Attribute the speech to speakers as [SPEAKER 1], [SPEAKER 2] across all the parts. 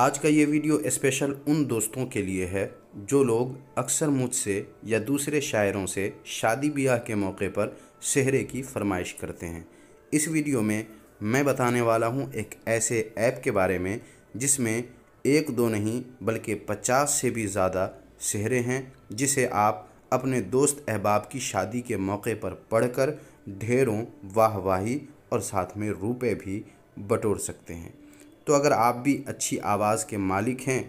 [SPEAKER 1] आज का ये वीडियो स्पेशल उन दोस्तों के लिए है जो लोग अक्सर मुझसे या दूसरे शायरों से शादी ब्याह के मौके पर सेहरे की फरमाइश करते हैं इस वीडियो में मैं बताने वाला हूँ एक ऐसे ऐप के बारे में जिसमें एक दो नहीं बल्कि पचास से भी ज़्यादा सेहरे हैं जिसे आप अपने दोस्त अहबाब की शादी के मौके पर पढ़कर ढेरों वाहवाही और साथ में रुपये भी बटोर सकते हैं तो अगर आप भी अच्छी आवाज़ के मालिक हैं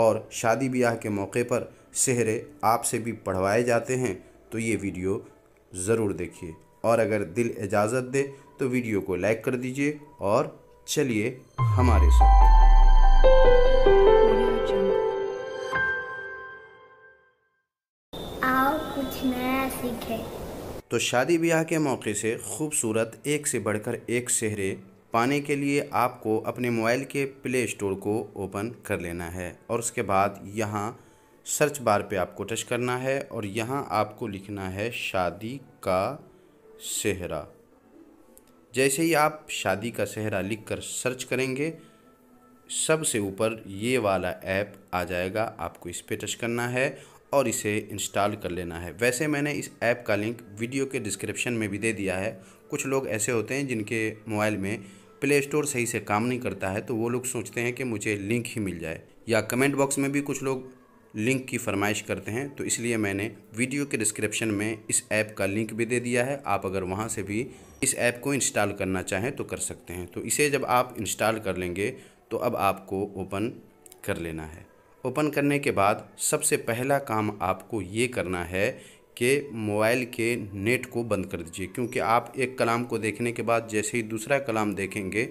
[SPEAKER 1] और शादी ब्याह के मौके पर सेहरे आपसे भी पढ़वाए जाते हैं तो ये वीडियो ज़रूर देखिए और अगर दिल इजाज़त दे तो वीडियो को लाइक कर दीजिए और चलिए हमारे साथ तो शादी ब्याह के मौके से खूबसूरत एक से बढ़कर एक सेहरे पाने के लिए आपको अपने मोबाइल के प्ले स्टोर को ओपन कर लेना है और उसके बाद यहाँ सर्च बार पे आपको टच करना है और यहाँ आपको लिखना है शादी का सेहरा जैसे ही आप शादी का सेहरा लिख कर सर्च करेंगे सबसे ऊपर ये वाला ऐप आ जाएगा आपको इस पर टच करना है और इसे इंस्टॉल कर लेना है वैसे मैंने इस ऐप का लिंक वीडियो के डिस्क्रिप्शन में भी दे दिया है कुछ लोग ऐसे होते हैं जिनके मोबाइल में प्ले स्टोर सही से काम नहीं करता है तो वो लोग सोचते हैं कि मुझे लिंक ही मिल जाए या कमेंट बॉक्स में भी कुछ लोग लिंक की फरमाइश करते हैं तो इसलिए मैंने वीडियो के डिस्क्रिप्शन में इस ऐप का लिंक भी दे दिया है आप अगर वहाँ से भी इस ऐप को इंस्टॉल करना चाहें तो कर सकते हैं तो इसे जब आप इंस्टॉल कर लेंगे तो अब आपको ओपन कर लेना है ओपन करने के बाद सबसे पहला काम आपको ये करना है कि मोबाइल के नेट को बंद कर दीजिए क्योंकि आप एक कलाम को देखने के बाद जैसे ही दूसरा कलाम देखेंगे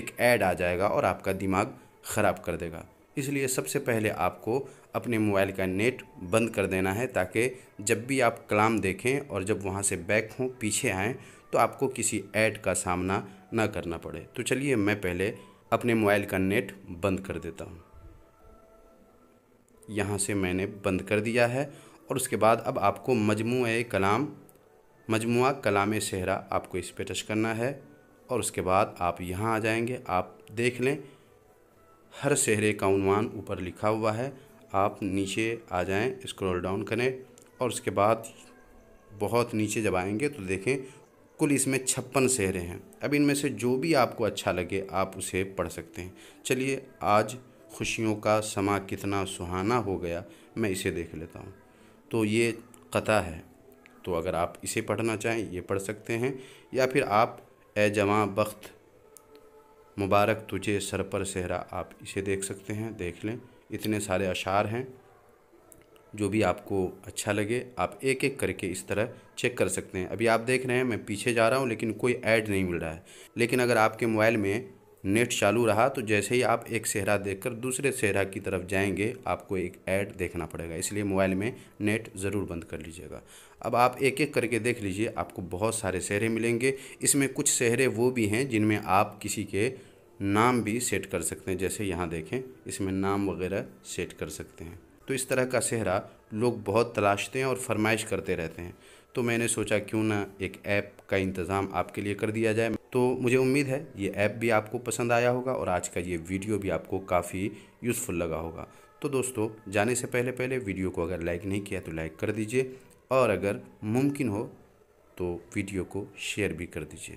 [SPEAKER 1] एक ऐड आ जाएगा और आपका दिमाग ख़राब कर देगा इसलिए सबसे पहले आपको अपने मोबाइल का नेट बंद कर देना है ताकि जब भी आप कलाम देखें और जब वहाँ से बैक हों पीछे आएँ तो आपको किसी ऐड का सामना ना करना पड़े तो चलिए मैं पहले अपने मोबाइल का नेट बंद कर देता हूँ यहाँ से मैंने बंद कर दिया है और उसके बाद अब आपको मजमू कलाम मजमु कलाम सहरा आपको इस पर टच करना है और उसके बाद आप यहाँ आ जाएंगे आप देख लें हर सहरे का उनवान ऊपर लिखा हुआ है आप नीचे आ जाएं स्क्रॉल डाउन करें और उसके बाद बहुत नीचे जब आएंगे तो देखें कुल इसमें छप्पन सहरे हैं अब इनमें से जो भी आपको अच्छा लगे आप उसे पढ़ सकते हैं चलिए आज खुशियों का समा कितना सुहाना हो गया मैं इसे देख लेता हूँ तो ये कथा है तो अगर आप इसे पढ़ना चाहें ये पढ़ सकते हैं या फिर आप ए जमा बख्त मुबारक तुझे सर पर सेहरा आप इसे देख सकते हैं देख लें इतने सारे अशार हैं जो भी आपको अच्छा लगे आप एक एक करके इस तरह चेक कर सकते हैं अभी आप देख रहे हैं मैं पीछे जा रहा हूँ लेकिन कोई ऐड नहीं मिल रहा है लेकिन अगर आपके मोबाइल में नेट चालू रहा तो जैसे ही आप एक सेहरा देखकर दूसरे सेहरा की तरफ जाएंगे आपको एक ऐड देखना पड़ेगा इसलिए मोबाइल में नेट ज़रूर बंद कर लीजिएगा अब आप एक एक करके देख लीजिए आपको बहुत सारे सेहरे मिलेंगे इसमें कुछ सेहरे वो भी हैं जिनमें आप किसी के नाम भी सेट कर सकते हैं जैसे यहाँ देखें इसमें नाम वगैरह सेट कर सकते हैं तो इस तरह का सेहरा लोग बहुत तलाशते हैं और फरमाइश करते रहते हैं तो मैंने सोचा क्यों ना एक ऐप का इंतज़ाम आपके लिए कर दिया जाए तो मुझे उम्मीद है ये ऐप भी आपको पसंद आया होगा और आज का ये वीडियो भी आपको काफ़ी यूज़फुल लगा होगा तो दोस्तों जाने से पहले पहले वीडियो को अगर लाइक नहीं किया तो लाइक कर दीजिए और अगर मुमकिन हो तो वीडियो को शेयर भी कर दीजिए